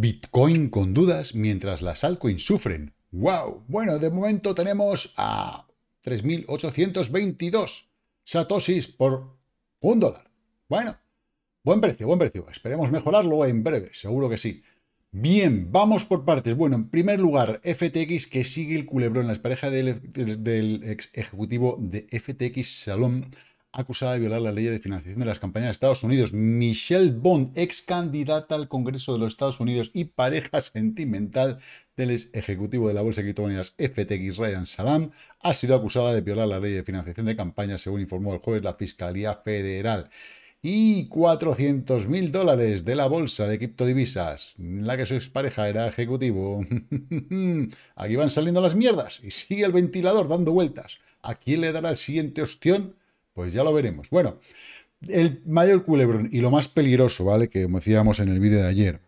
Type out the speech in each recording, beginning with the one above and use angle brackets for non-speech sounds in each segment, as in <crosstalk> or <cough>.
Bitcoin con dudas mientras las altcoins sufren. ¡Wow! Bueno, de momento tenemos a 3.822 satosis por un dólar. Bueno, buen precio, buen precio. Esperemos mejorarlo en breve, seguro que sí. Bien, vamos por partes. Bueno, en primer lugar, FTX que sigue el culebrón. La pareja del, del ex ejecutivo de FTX Salón acusada de violar la ley de financiación de las campañas de Estados Unidos. Michelle Bond, ex candidata al Congreso de los Estados Unidos y pareja <laughs> sentimental del ex ejecutivo de la Bolsa de Criptomonedas FTX Ryan Salam, ha sido acusada de violar la ley de financiación de campañas, según informó el jueves la Fiscalía Federal. Y 400 mil dólares de la bolsa de criptodivisas, la que su expareja era ejecutivo. <laughs> Aquí van saliendo las mierdas y sigue el ventilador dando vueltas. ¿A quién le dará el siguiente ostión? Pues ya lo veremos. Bueno, el mayor culebrón y lo más peligroso, ¿vale? Que como decíamos en el vídeo de ayer.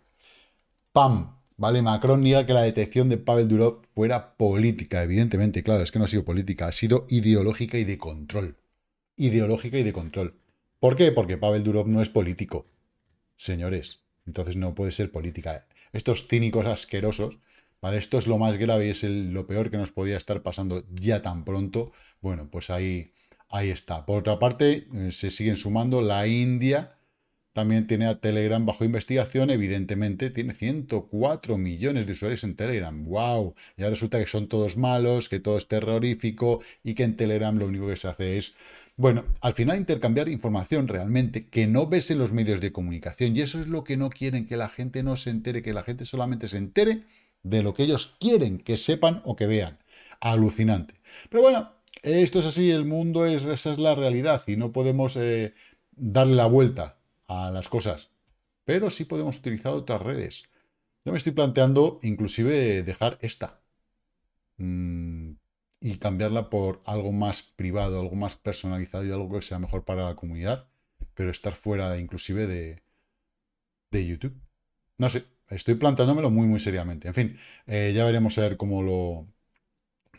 ¡Pam! ¿Vale? Macron niega que la detección de Pavel Durov fuera política, evidentemente, claro, es que no ha sido política, ha sido ideológica y de control. Ideológica y de control. ¿Por qué? Porque Pavel Durov no es político, señores. Entonces no puede ser política. Estos cínicos asquerosos, ¿vale? Esto es lo más grave y es lo peor que nos podía estar pasando ya tan pronto. Bueno, pues ahí Ahí está. Por otra parte, eh, se siguen sumando. La India también tiene a Telegram bajo investigación, evidentemente. Tiene 104 millones de usuarios en Telegram. ¡Wow! Ya resulta que son todos malos, que todo es terrorífico y que en Telegram lo único que se hace es... Bueno, al final intercambiar información realmente que no ves en los medios de comunicación y eso es lo que no quieren, que la gente no se entere, que la gente solamente se entere de lo que ellos quieren que sepan o que vean. Alucinante. Pero bueno, esto es así, el mundo es, esa es la realidad y no podemos eh, darle la vuelta a las cosas. Pero sí podemos utilizar otras redes. Yo me estoy planteando inclusive dejar esta mm, y cambiarla por algo más privado, algo más personalizado y algo que sea mejor para la comunidad, pero estar fuera inclusive de, de YouTube. No sé, estoy planteándomelo muy, muy seriamente. En fin, eh, ya veremos a ver cómo lo,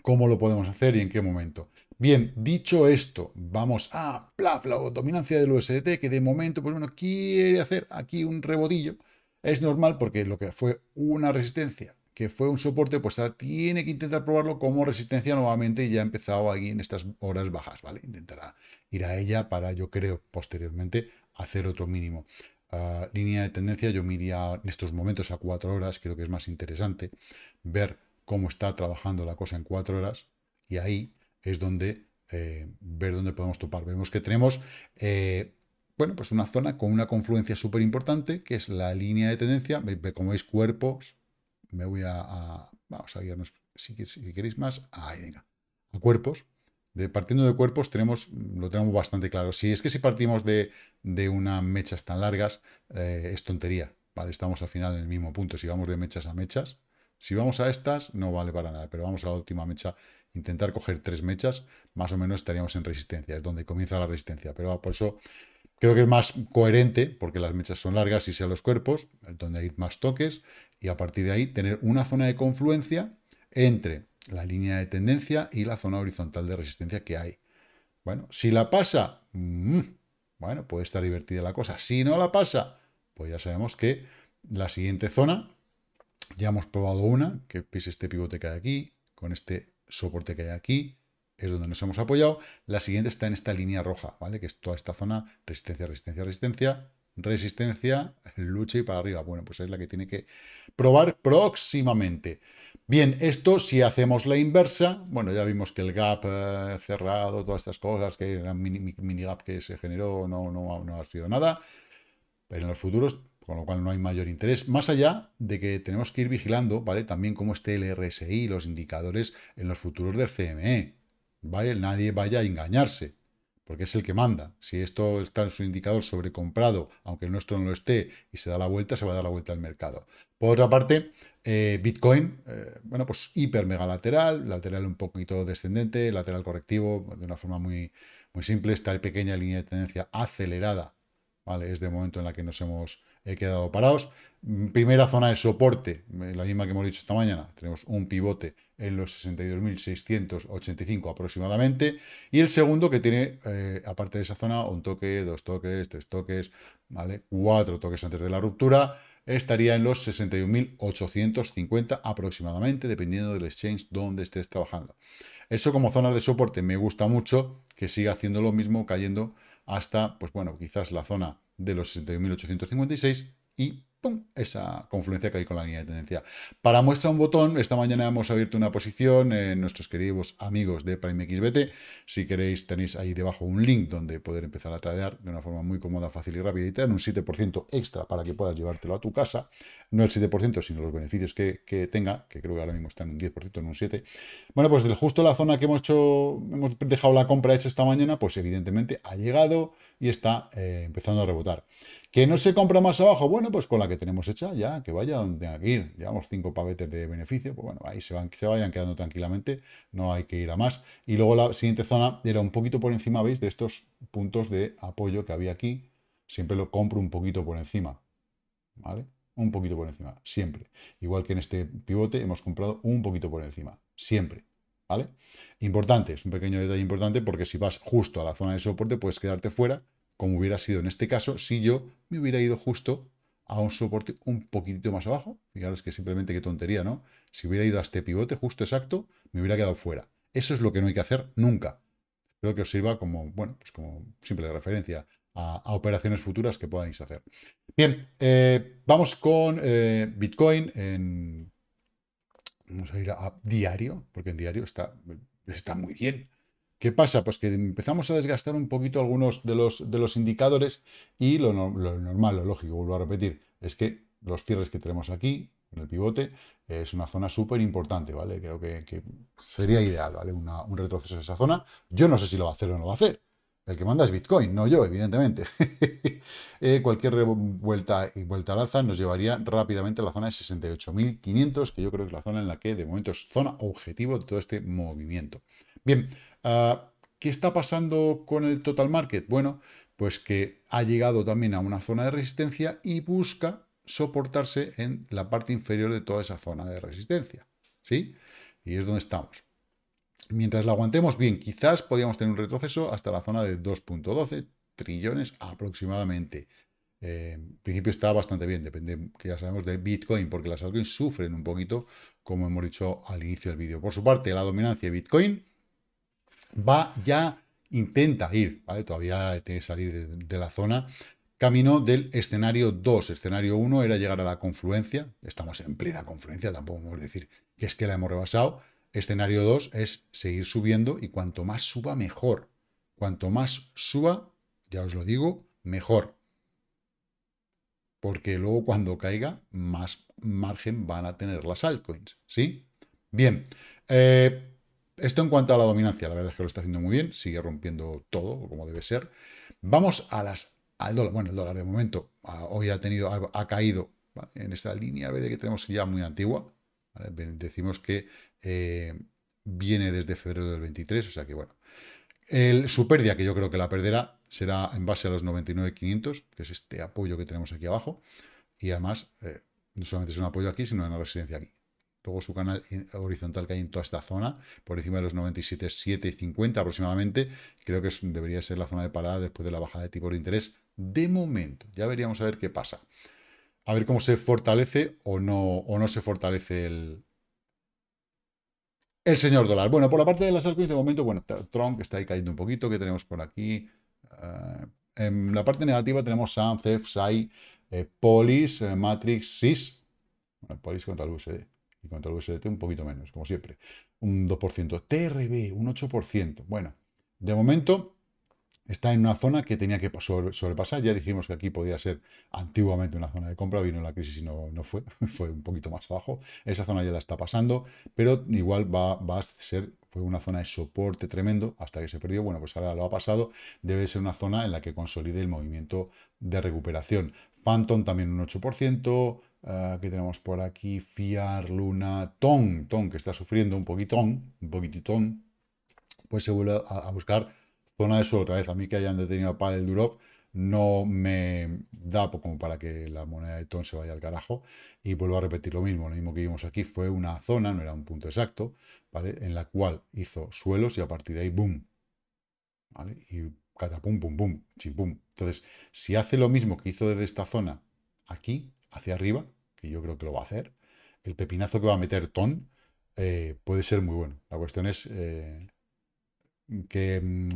cómo lo podemos hacer y en qué momento. Bien, dicho esto, vamos a la dominancia del USDT, que de momento, pues bueno, quiere hacer aquí un rebodillo. Es normal porque lo que fue una resistencia, que fue un soporte, pues ahora tiene que intentar probarlo como resistencia nuevamente y ya ha empezado aquí en estas horas bajas, ¿vale? Intentará ir a ella para, yo creo, posteriormente hacer otro mínimo. Ah, línea de tendencia, yo miraría en estos momentos a cuatro horas, creo que es más interesante ver cómo está trabajando la cosa en cuatro horas y ahí es donde eh, ver dónde podemos topar. Vemos que tenemos eh, bueno, pues una zona con una confluencia súper importante que es la línea de tendencia. Como veis, cuerpos, me voy a, a vamos a guiarnos si, queréis más, ahí venga, a cuerpos. De, partiendo de cuerpos tenemos, lo tenemos bastante claro. Si es que si partimos de, de unas mechas tan largas, eh, es tontería. Vale, estamos al final en el mismo punto. Si vamos de mechas a mechas, si vamos a estas, no vale para nada, pero vamos a la última mecha, intentar coger tres mechas, más o menos estaríamos en resistencia, es donde comienza la resistencia, pero por eso creo que es más coherente, porque las mechas son largas y sean los cuerpos, donde hay más toques, y a partir de ahí tener una zona de confluencia entre la línea de tendencia y la zona horizontal de resistencia que hay. Bueno, si la pasa, mm, bueno, puede estar divertida la cosa. Si no la pasa, pues ya sabemos que la siguiente zona ya hemos probado una, que es este pivote que hay aquí, con este soporte que hay aquí, es donde nos hemos apoyado. La siguiente está en esta línea roja, ¿vale? Que es toda esta zona, resistencia, resistencia, resistencia, resistencia, lucha y para arriba. Bueno, pues es la que tiene que probar próximamente. Bien, esto si hacemos la inversa, bueno, ya vimos que el gap eh, cerrado, todas estas cosas, que era mini, mini gap que se generó, no, no ha sido nada. Pero en los futuros con lo cual no hay mayor interés, más allá de que tenemos que ir vigilando, ¿vale? También cómo esté el RSI, los indicadores en los futuros del CME, ¿vale? Nadie vaya a engañarse, porque es el que manda. Si esto está en su indicador sobrecomprado, aunque el nuestro no lo esté, y se da la vuelta, se va a dar la vuelta al mercado. Por otra parte, eh, Bitcoin, eh, bueno, pues hiper mega lateral, lateral un poquito descendente, lateral correctivo, de una forma muy, muy simple, está pequeña línea de tendencia acelerada, ¿vale? Es de momento en la que nos hemos he quedado parados. Mm, primera zona de soporte, eh, la misma que hemos dicho esta mañana, tenemos un pivote en los 62.685 aproximadamente, y el segundo que tiene, eh, aparte de esa zona, un toque, dos toques, tres toques, ¿vale? cuatro toques antes de la ruptura, estaría en los 61.850 aproximadamente, dependiendo del exchange donde estés trabajando. Eso como zona de soporte me gusta mucho, que siga haciendo lo mismo, cayendo hasta, pues bueno, quizás la zona de los 61.856 y esa confluencia que hay con la línea de tendencia. Para muestra un botón, esta mañana hemos abierto una posición en eh, nuestros queridos amigos de PrimeXBT. Si queréis, tenéis ahí debajo un link donde poder empezar a tradear de una forma muy cómoda, fácil y rápida. Y te dan un 7% extra para que puedas llevártelo a tu casa. No el 7%, sino los beneficios que, tenga, que creo que ahora mismo está en un 10%, en un 7%. Bueno, pues justo la zona que hemos hecho, hemos dejado la compra hecha esta mañana, pues evidentemente ha llegado y está eh, empezando a rebotar. ¿Que no se compra más abajo? Bueno, pues con la que tenemos hecha ya, que vaya donde tenga que ir. Llevamos cinco pavetes de beneficio, pues bueno, ahí se, van, se vayan quedando tranquilamente, no hay que ir a más. Y luego la siguiente zona era un poquito por encima, ¿veis? De estos puntos de apoyo que había aquí. Siempre lo compro un poquito por encima, ¿vale? Un poquito por encima, siempre. Igual que en este pivote hemos comprado un poquito por encima, siempre. ¿Vale? Importante, es un pequeño detalle importante porque si vas justo a la zona de soporte puedes quedarte fuera como hubiera sido en este caso si yo me hubiera ido justo a un soporte un poquitito más abajo. Fijaros que simplemente qué tontería, ¿no? Si hubiera ido a este pivote justo exacto, me hubiera quedado fuera. Eso es lo que no hay que hacer nunca. Creo que os sirva como, bueno, pues como simple referencia a, operaciones futuras que podáis hacer. Bien, eh, vamos con eh, Bitcoin en... Vamos a ir a, diario, porque en diario está, está muy bien. ¿Qué pasa? Pues que empezamos a desgastar un poquito algunos de los, de los indicadores y lo, normal, lo lógico, vuelvo a repetir, es que los cierres que tenemos aquí, en el pivote, es una zona súper importante, ¿vale? Creo que, sería ideal, ¿vale? un retroceso en esa zona. Yo no sé si lo va a hacer o no lo va a hacer. El que manda es Bitcoin, no yo, evidentemente. <laughs> Eh, cualquier vuelta, y vuelta al alza nos llevaría rápidamente a la zona de 68.500, que yo creo que es la zona en la que de momento es zona objetivo de todo este movimiento. Bien, Ah, ¿Qué está pasando con el total market? Bueno, pues que ha llegado también a una zona de resistencia y busca soportarse en la parte inferior de toda esa zona de resistencia. ¿Sí? Y es donde estamos. Mientras la aguantemos bien, quizás podríamos tener un retroceso hasta la zona de 2.12 trillones aproximadamente. Eh, en principio está bastante bien, depende, que ya sabemos, de Bitcoin, porque las altcoins sufren un poquito, como hemos dicho al inicio del vídeo. Por su parte, la dominancia de Bitcoin va ya, intenta ir, ¿vale? Todavía tiene que salir de, la zona, camino del escenario 2. Escenario 1 era llegar a la confluencia, estamos en plena confluencia, tampoco podemos decir que es que la hemos rebasado. Escenario 2 es seguir subiendo y cuanto más suba, mejor. Cuanto más suba, ya os lo digo, mejor. Porque luego cuando caiga, más margen van a tener las altcoins, ¿sí? Bien, eh, esto en cuanto a la dominancia, la verdad es que lo está haciendo muy bien, sigue rompiendo todo como debe ser. Vamos a las, al dólar, bueno, el dólar de momento ah, hoy ha, tenido, ha, caído en esta línea verde que tenemos ya muy antigua. Decimos que eh, viene desde febrero del 23, o sea que bueno. El, su pérdida, que yo creo que la perderá, será en base a los 99.500, que es este apoyo que tenemos aquí abajo. Y además, eh, no solamente es un apoyo aquí, sino una residencia aquí. Luego su canal horizontal que hay en toda esta zona, por encima de los 97,750 aproximadamente, creo que debería ser la zona de parada después de la bajada de tipo de interés. De momento, ya veríamos a ver qué pasa. A ver cómo se fortalece o no, o no se fortalece el, el señor dólar. Bueno, por la parte de las altcoins, de momento, bueno, Trump está ahí cayendo un poquito, que tenemos por aquí. Eh, en la parte negativa tenemos SAM, CEF, SAI, eh, Polis, eh, Matrix, SIS. Polis contra el USD. Y contra el USDT un poquito menos, como siempre. Un 2%. TRB, un 8%. Bueno, de momento está en una zona que tenía que sobrepasar. Ya dijimos que aquí podía ser antiguamente una zona de compra, vino la crisis y no, no fue, <laughs> fue un poquito más abajo. Esa zona ya la está pasando, pero igual va, va, a ser, fue una zona de soporte tremendo hasta que se perdió. Bueno, pues ahora lo ha pasado, debe ser una zona en la que consolide el movimiento de recuperación. Phantom también un 8%, Ah, que tenemos por aquí, Fiar, Luna, Ton, Ton, que está sufriendo un poquitón, un poquititón, pues se vuelve a, buscar zona de suelo otra vez. A mí que hayan detenido a el duro no me da como para que la moneda de Ton se vaya al carajo. Y vuelvo a repetir lo mismo, lo mismo que vimos aquí, fue una zona, no era un punto exacto, ¿vale? En la cual hizo suelos y a partir de ahí, boom, ¿vale? Y catapum, pum, pum, chimpum. Entonces, si hace lo mismo que hizo desde esta zona aquí, hacia arriba, que yo creo que lo va a hacer, el pepinazo que va a meter Ton eh, puede ser muy bueno. La cuestión es eh, que, mm,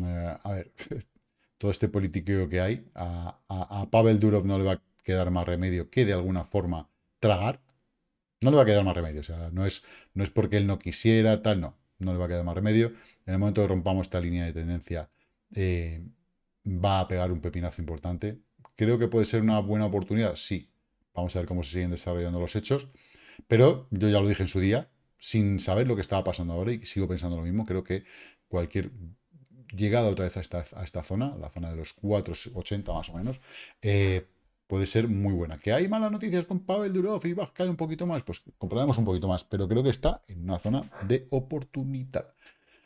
a ver, <laughs> todo este politiqueo que hay, a, Pavel Durov no le va a quedar más remedio que de alguna forma tragar. No le va a quedar más remedio, o sea, no es, no es porque él no quisiera, tal, no, no le va a quedar más remedio. En el momento que rompamos esta línea de tendencia, eh, va a pegar un pepinazo importante. Creo que puede ser una buena oportunidad, sí, Vamos a ver cómo se siguen desarrollando los hechos. Pero yo ya lo dije en su día, sin saber lo que estaba pasando ahora y sigo pensando lo mismo. Creo que cualquier llegada otra vez a esta, zona, la zona de los 4,80 más o menos, eh, puede ser muy buena. ¿Que hay malas noticias con Pavel Durov y cae un poquito más? Pues compraremos un poquito más, pero creo que está en una zona de oportunidad.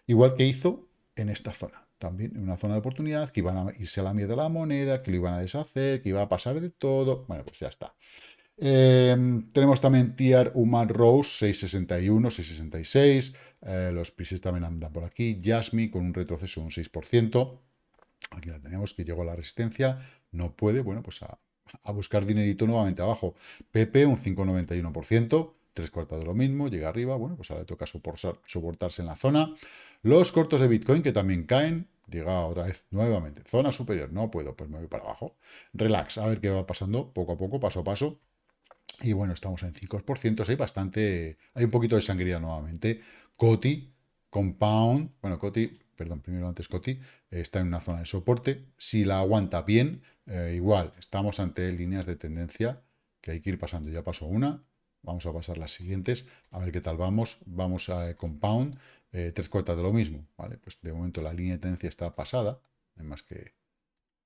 Igual que hizo en esta zona también una zona de oportunidad, que iban a irse a la mierda la moneda, que lo iban a deshacer, que iba a pasar de todo. Bueno, pues ya está. Em, tenemos también Tier Human Rose 661, 666. Eh, los prices también andan por aquí. Jasmine con un retroceso de un 6%. Aquí la tenemos, que llegó a la resistencia. No puede, bueno, pues a, buscar dinerito nuevamente abajo. Pepe, un 5,91%. Tres cuartas de lo mismo, llega arriba. Bueno, pues ahora le toca soportarse en la zona. Los cortos de Bitcoin que también caen, llega otra vez nuevamente, zona superior, no puedo, pues me voy para abajo. Relax, a ver qué va pasando poco a poco, paso a paso. Y bueno, estamos en 5%, hay bastante, hay un poquito de sangría nuevamente. Coti, Compound, bueno, Coti, perdón, primero antes Coti, está en una zona de soporte. Si la aguanta bien, eh, igual, estamos ante líneas de tendencia que hay que ir pasando. Ya pasó una, vamos a pasar las siguientes, a ver qué tal vamos. Vamos a eh, Compound, eh, tres cuartas de lo mismo, ¿vale? Pues de momento la línea de tendencia está pasada, además que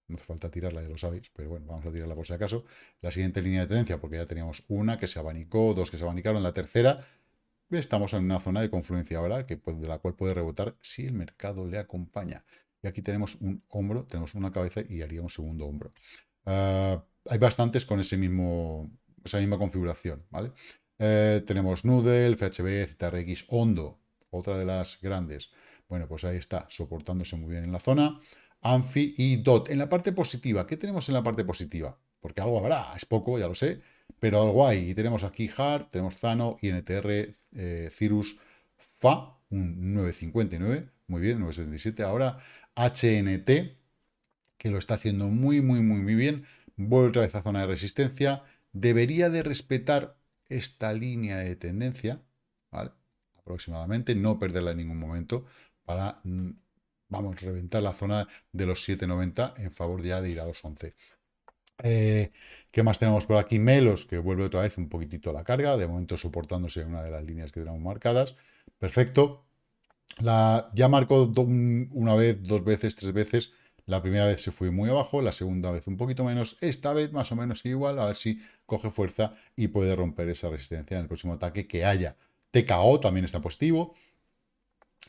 no hace falta tirarla, ya lo sabéis, pero bueno, vamos a tirarla por si acaso. La siguiente línea de tendencia, porque ya teníamos una que se abanicó, dos que se abanicaron, la tercera, estamos en una zona de confluencia ahora, que, de la cual puede rebotar si el mercado le acompaña. Y aquí tenemos un hombro, tenemos una cabeza y haría un segundo hombro. Ah, hay bastantes con ese mismo, esa misma configuración, ¿vale? Eh, tenemos Noodle, FHB, ZRX, Hondo, otra de las grandes. Bueno, pues ahí está, soportándose muy bien en la zona. Anfi y DOT. En la parte positiva, ¿qué tenemos en la parte positiva? Porque algo habrá, es poco, ya lo sé, pero algo hay. Y tenemos aquí Hard, tenemos Zano, INTR, eh, Cirrus, FA, un 959, muy bien, 977. Ahora HNT, que lo está haciendo muy, muy, muy, muy bien. Vuelve otra vez a zona de resistencia. Debería de respetar esta línea de tendencia, aproximadamente, no perderla en ningún momento para, mm, vamos, reventar la zona de los 7,90 en favor ya de ir a los 11. Eh, ¿Qué más tenemos por aquí? Melos, que vuelve otra vez un poquitito a la carga, de momento soportándose una de las líneas que tenemos marcadas. Perfecto. La, ya marcó una vez, dos veces, tres veces. La primera vez se fue muy abajo, la segunda vez un poquito menos, esta vez más o menos igual, a ver si coge fuerza y puede romper esa resistencia en el próximo ataque que haya. TKO también está positivo.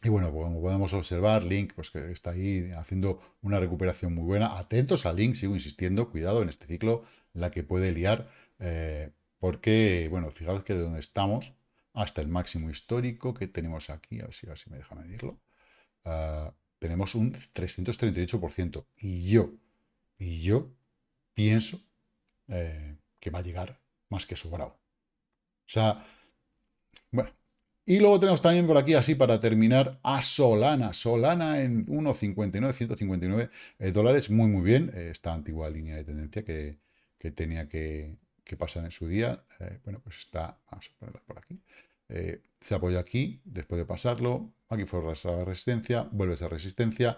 Y bueno, pues, como podemos observar, Link pues está ahí haciendo una recuperación muy buena. Atentos a Link, sigo insistiendo, cuidado en este ciclo, la que puede liar, eh, porque, bueno, fijaros que de donde estamos hasta el máximo histórico que tenemos aquí, a ver si, me deja medirlo, ah, tenemos un 338%. Y yo, y yo pienso eh, que va a llegar más que sobrado. O sea, bueno, y luego tenemos también por aquí, así para terminar, a Solana. Solana en 1,59, 159 eh, dólares. Muy, muy bien. Eh, esta antigua línea de tendencia que, tenía que, pasar en su día. Eh, bueno, pues está, vamos a ponerla por aquí. se apoya aquí, después de pasarlo. Aquí fue resistencia, vuelve a ser resistencia.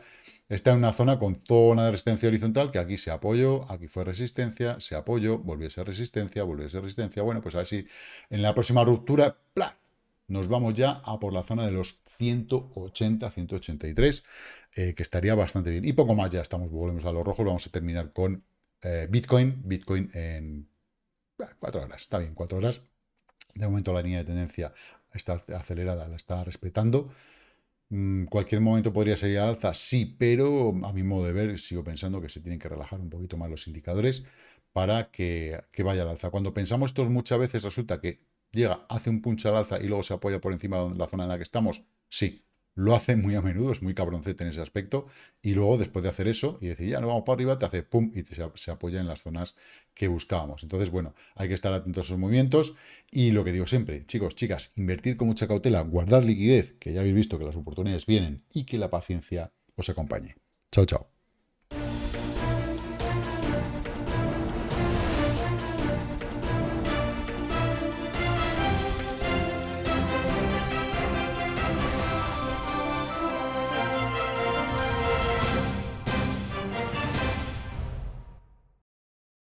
Está en una zona con zona de resistencia horizontal, que aquí se apoyó, aquí fue resistencia, se apoyó, volvió a ser resistencia, volvió a ser resistencia. Bueno, pues a ver si en la próxima ruptura, nos vamos ya a por la zona de los 180, 183, eh, que estaría bastante bien. Y poco más, ya estamos, volvemos a los rojos, vamos a terminar con eh, Bitcoin, Bitcoin en ah, cuatro horas, está bien, cuatro horas. De momento la línea de tendencia está acelerada, la está respetando. Mm, cualquier momento podría seguir al alza, sí, pero a mi modo de ver sigo pensando que se tienen que relajar un poquito más los indicadores para que vaya al alza. Cuando pensamos esto muchas veces resulta que llega, hace un punch al alza y luego se apoya por encima de la zona en la que estamos, sí. Lo hace muy a menudo, es muy cabroncete en ese aspecto. Y luego, después de hacer eso y decir, ya no vamos para arriba, te hace pum y se apoya en las zonas que buscábamos. Entonces, bueno, hay que estar atentos a esos movimientos. Y lo que digo siempre, chicos, chicas, invertir con mucha cautela, guardar liquidez, que ya habéis visto que las oportunidades vienen y que la paciencia os acompañe. Chao, chao.